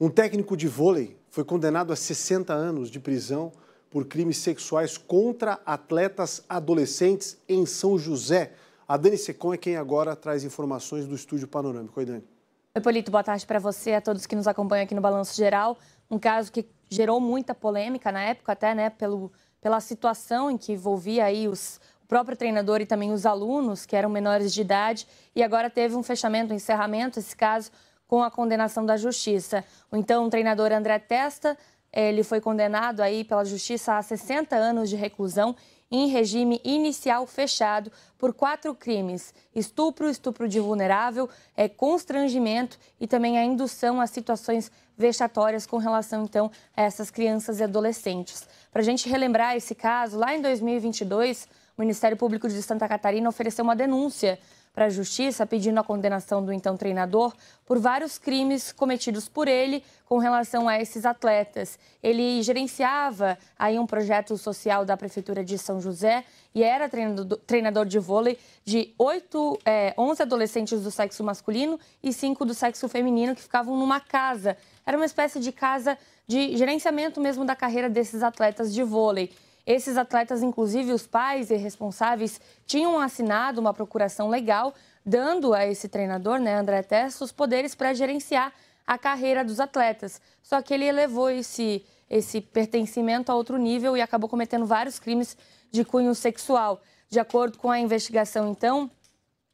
Um técnico de vôlei foi condenado a 60 anos de prisão por crimes sexuais contra atletas adolescentes em São José. A Dani Secon é quem agora traz informações do Estúdio Panorâmico. Oi, Dani. Oi, Polito. Boa tarde para você, a todos que nos acompanham aqui no Balanço Geral. Um caso que gerou muita polêmica na época, até né, pelo, pela situação em que envolvia aí os, o próprio treinador e também os alunos, que eram menores de idade. E agora teve um fechamento, um encerramento. Esse caso com a condenação da justiça. o Então, o treinador André Testa, ele foi condenado aí pela justiça a 60 anos de reclusão em regime inicial fechado por quatro crimes: estupro, estupro de vulnerável, é, constrangimento e também a indução a situações vexatórias com relação então a essas crianças e adolescentes. Para a gente relembrar esse caso, lá em 2022 o Ministério Público de Santa Catarina ofereceu uma denúncia para a Justiça pedindo a condenação do então treinador por vários crimes cometidos por ele com relação a esses atletas. Ele gerenciava aí um projeto social da Prefeitura de São José e era treinador de vôlei de 8, é, 11 adolescentes do sexo masculino e 5 do sexo feminino que ficavam numa casa. Era uma espécie de casa de gerenciamento mesmo da carreira desses atletas de vôlei. Esses atletas, inclusive os pais e responsáveis, tinham assinado uma procuração legal dando a esse treinador, né, André Tess, os poderes para gerenciar a carreira dos atletas. Só que ele elevou esse, esse pertencimento a outro nível e acabou cometendo vários crimes de cunho sexual. De acordo com a investigação, então,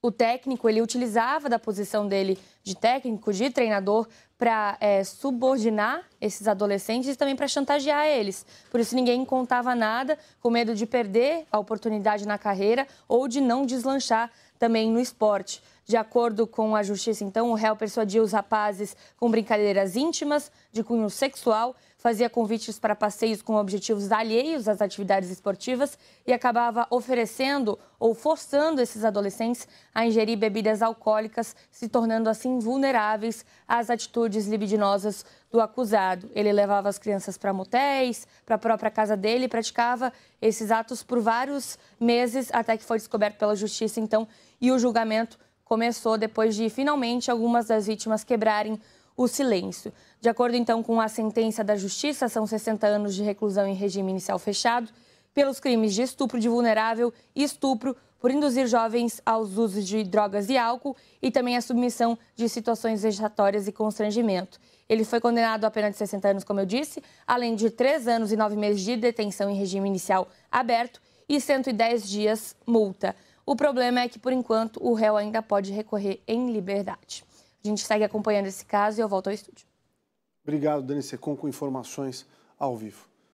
o técnico ele utilizava da posição dele de técnico, de treinador, para é, subordinar esses adolescentes e também para chantagear eles. Por isso ninguém contava nada, com medo de perder a oportunidade na carreira ou de não deslanchar também no esporte. De acordo com a justiça, então, o réu persuadia os rapazes com brincadeiras íntimas, de cunho sexual, fazia convites para passeios com objetivos alheios às atividades esportivas e acabava oferecendo ou forçando esses adolescentes a ingerir bebidas alcoólicas, se tornando assim vulneráveis às atitudes libidinosas do acusado. Ele levava as crianças para motéis, para a própria casa dele, e praticava esses atos por vários meses até que foi descoberto pela justiça, então, e o julgamento começou depois de finalmente algumas das vítimas quebrarem o silêncio. De acordo então com a sentença da justiça, são 60 anos de reclusão em regime inicial fechado pelos crimes de estupro de vulnerável e estupro por induzir jovens aos usos de drogas e álcool e também a submissão de situações vexatórias e constrangimento. Ele foi condenado a pena de 60 anos, como eu disse, além de 3 anos e 9 meses de detenção em regime inicial aberto e 110 dias multa. O problema é que, por enquanto, o réu ainda pode recorrer em liberdade. A gente segue acompanhando esse caso e eu volto ao estúdio. Obrigado, Dani Secom, com informações ao vivo.